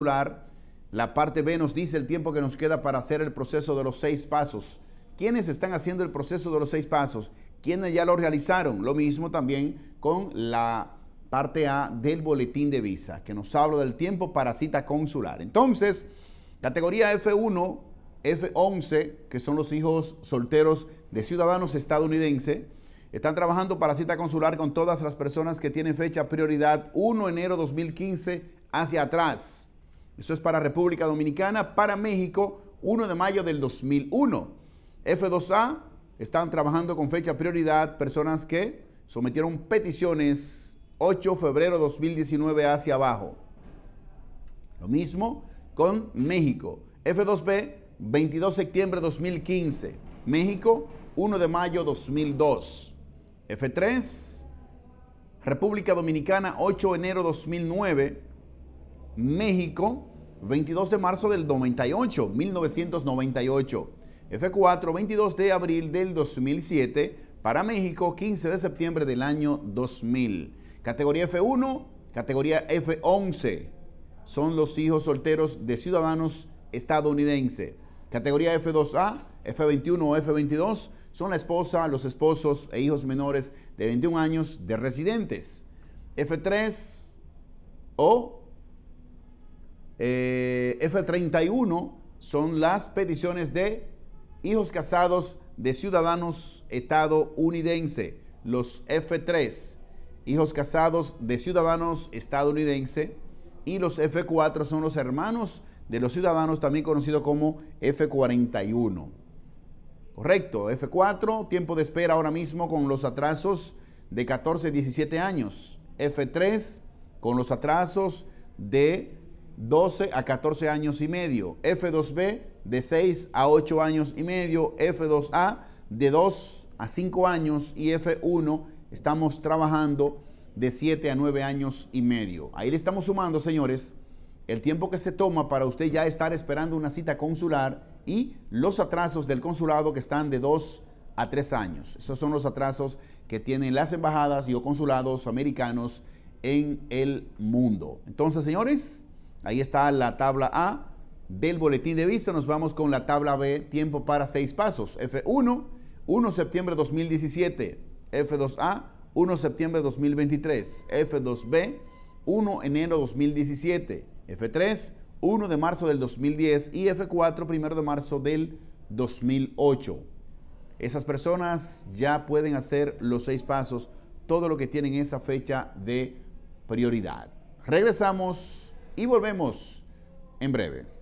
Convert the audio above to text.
La parte B nos dice el tiempo que nos queda para hacer el proceso de los seis pasos. ¿Quiénes están haciendo el proceso de los seis pasos? ¿Quiénes ya lo realizaron? Lo mismo también con la parte A del boletín de visa, que nos habla del tiempo para cita consular. Entonces, categoría F1, F11, que son los hijos solteros de ciudadanos estadounidenses, están trabajando para cita consular con todas las personas que tienen fecha prioridad 1 de enero 2015 hacia atrás. Eso es para República Dominicana, para México, 1 de mayo del 2001. F2A están trabajando con fecha prioridad personas que sometieron peticiones 8 de febrero de 2019 hacia abajo. Lo mismo con México. F2B, 22 de septiembre de 2015. México, 1 de mayo 2002. F3, República Dominicana, 8 de enero 2009. México, 22 de marzo del 98, 1998. F4, 22 de abril del 2007. Para México, 15 de septiembre del año 2000. Categoría F1, categoría F11. Son los hijos solteros de ciudadanos estadounidenses. Categoría F2A, F21 o F22 son la esposa, los esposos e hijos menores de 21 años de residentes. F3, eh, F31 son las peticiones de hijos casados de ciudadanos estadounidense. Los F3, hijos casados de ciudadanos estadounidense. Y los F4 son los hermanos de los ciudadanos, también conocidos como F41. Correcto, F4, tiempo de espera ahora mismo con los atrasos de 14 17 años. F3 con los atrasos de 12 a 14 años y medio, F2B de 6 a 8 años y medio, F2A de 2 a 5 años y F1 estamos trabajando de 7 a 9 años y medio. Ahí le estamos sumando, señores, el tiempo que se toma para usted ya estar esperando una cita consular y los atrasos del consulado que están de 2 a 3 años. Esos son los atrasos que tienen las embajadas y o consulados americanos en el mundo. Entonces, señores, Ahí está la tabla A del boletín de vista. Nos vamos con la tabla B, tiempo para seis pasos. F1, 1 septiembre 2017. F2A, 1 septiembre 2023. F2B, 1 enero 2017. F3, 1 de marzo del 2010. Y F4, 1 de marzo del 2008. Esas personas ya pueden hacer los seis pasos, todo lo que tienen esa fecha de prioridad. Regresamos y volvemos en breve.